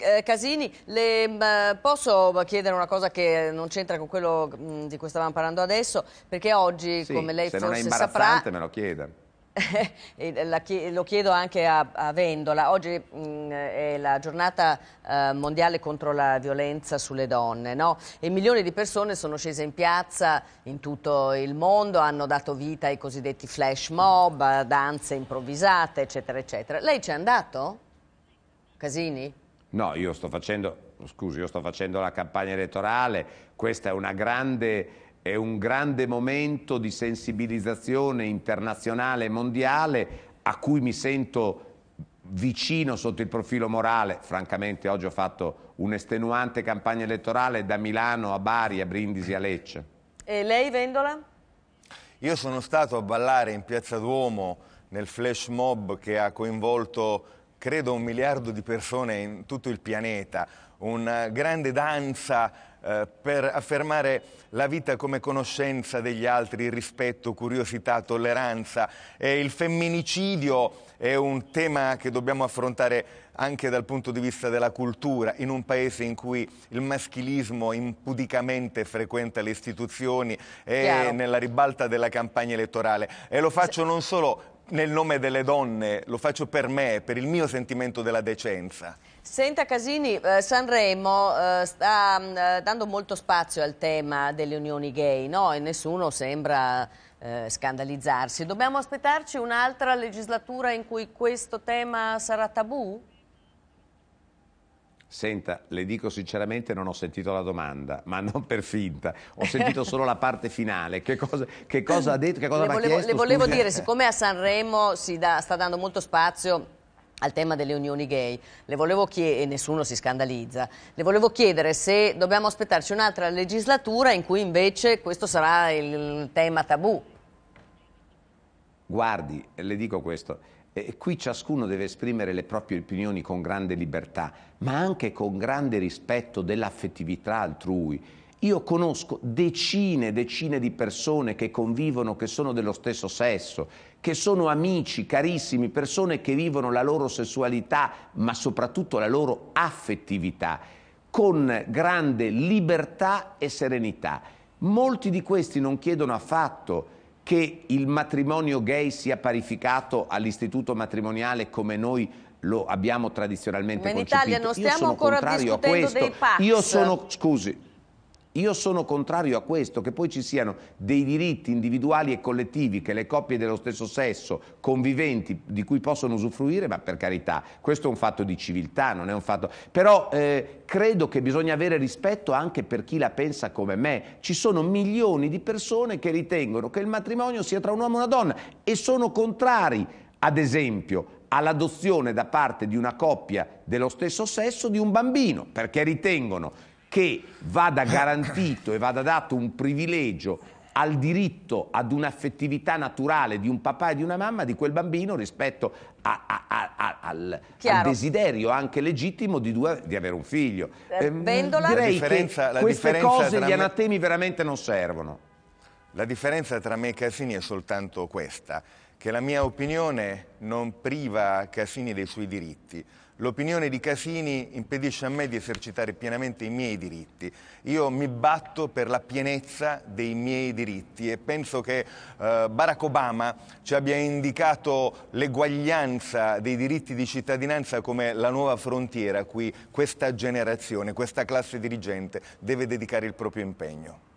Eh, Casini, le, mm, posso chiedere una cosa che non c'entra con quello mm, di cui stavamo parlando adesso? Perché oggi, sì, come lei forse saprà... se non è imbarazzante saprà, me lo chiede. lo chiedo anche a, a Vendola. Oggi mh, mm, è la giornata eh, mondiale contro la violenza sulle donne no? e milioni di persone sono scese in piazza in tutto il mondo, hanno dato vita ai cosiddetti flash mob, danze improvvisate, eccetera, eccetera. Lei ci è andato? Casini? No, io sto facendo, scusi, io sto facendo la campagna elettorale, questo è, grande, è un grande momento di sensibilizzazione internazionale e mondiale a cui mi sento vicino sotto il profilo morale. Francamente oggi ho fatto un'estenuante campagna elettorale da Milano a Bari, a Brindisi, a Lecce. E lei, Vendola? Io sono stato a ballare in Piazza Duomo nel flash mob che ha coinvolto credo un miliardo di persone in tutto il pianeta, una eh, grande danza eh, per affermare la vita come conoscenza degli altri, rispetto, curiosità, tolleranza. E il femminicidio è un tema che dobbiamo affrontare anche dal punto di vista della cultura, in un paese in cui il maschilismo impudicamente frequenta le istituzioni e Chiaro. nella ribalta della campagna elettorale. E lo faccio non solo nel nome delle donne, lo faccio per me, per il mio sentimento della decenza. Senta Casini, eh, Sanremo eh, sta mm, eh, dando molto spazio al tema delle unioni gay, no? E nessuno sembra scandalizzarsi. Dobbiamo aspettarci un'altra legislatura in cui questo tema sarà tabù? Senta, le dico sinceramente non ho sentito la domanda, ma non per finta, ho sentito solo la parte finale, che cosa, che cosa ha detto, che cosa le volevo, chiesto, Le volevo scusa. dire, siccome a Sanremo si da, sta dando molto spazio al tema delle unioni gay, le volevo chiedere, e nessuno si scandalizza, le volevo chiedere se dobbiamo aspettarci un'altra legislatura in cui invece questo sarà il tema tabù guardi, le dico questo, eh, qui ciascuno deve esprimere le proprie opinioni con grande libertà, ma anche con grande rispetto dell'affettività altrui. Io conosco decine e decine di persone che convivono, che sono dello stesso sesso, che sono amici, carissimi, persone che vivono la loro sessualità, ma soprattutto la loro affettività, con grande libertà e serenità. Molti di questi non chiedono affatto che il matrimonio gay sia parificato all'istituto matrimoniale come noi lo abbiamo tradizionalmente come concepito. in Italia non stiamo ancora discutendo dei pass. Io sono, scusi, io sono contrario a questo, che poi ci siano dei diritti individuali e collettivi che le coppie dello stesso sesso conviventi di cui possono usufruire, ma per carità, questo è un fatto di civiltà, non è un fatto... Però eh, credo che bisogna avere rispetto anche per chi la pensa come me. Ci sono milioni di persone che ritengono che il matrimonio sia tra un uomo e una donna e sono contrari, ad esempio, all'adozione da parte di una coppia dello stesso sesso di un bambino, perché ritengono che vada garantito e vada dato un privilegio al diritto ad un'affettività naturale di un papà e di una mamma di quel bambino rispetto a, a, a, al, al, desiderio anche legittimo di, due, di avere un figlio. Eh, ehm, Vendola. Direi la che queste cose, gli anatemi veramente non servono. La differenza tra me e Cassini è soltanto questa che la mia opinione non priva Cassini dei suoi diritti. L'opinione di Cassini impedisce a me di esercitare pienamente i miei diritti. Io mi batto per la pienezza dei miei diritti e penso che eh, Barack Obama ci abbia indicato l'eguaglianza dei diritti di cittadinanza come la nuova frontiera a cui questa generazione, questa classe dirigente deve dedicare il proprio impegno.